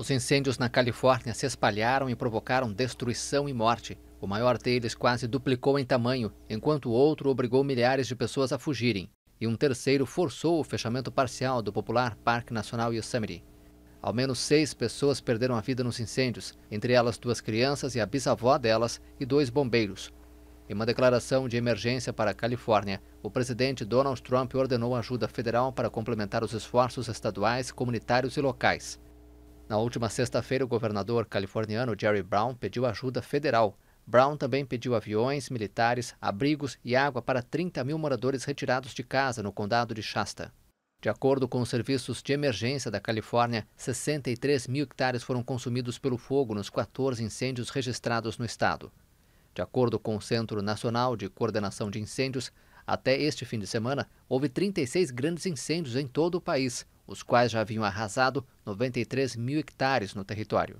Os incêndios na Califórnia se espalharam e provocaram destruição e morte. O maior deles quase duplicou em tamanho, enquanto o outro obrigou milhares de pessoas a fugirem. E um terceiro forçou o fechamento parcial do popular Parque Nacional Yosemite. Ao menos seis pessoas perderam a vida nos incêndios, entre elas duas crianças e a bisavó delas e dois bombeiros. Em uma declaração de emergência para a Califórnia, o presidente Donald Trump ordenou ajuda federal para complementar os esforços estaduais, comunitários e locais. Na última sexta-feira, o governador californiano Jerry Brown pediu ajuda federal. Brown também pediu aviões, militares, abrigos e água para 30 mil moradores retirados de casa no condado de Shasta. De acordo com os serviços de emergência da Califórnia, 63 mil hectares foram consumidos pelo fogo nos 14 incêndios registrados no estado. De acordo com o Centro Nacional de Coordenação de Incêndios, até este fim de semana, houve 36 grandes incêndios em todo o país, os quais já haviam arrasado 93 mil hectares no território.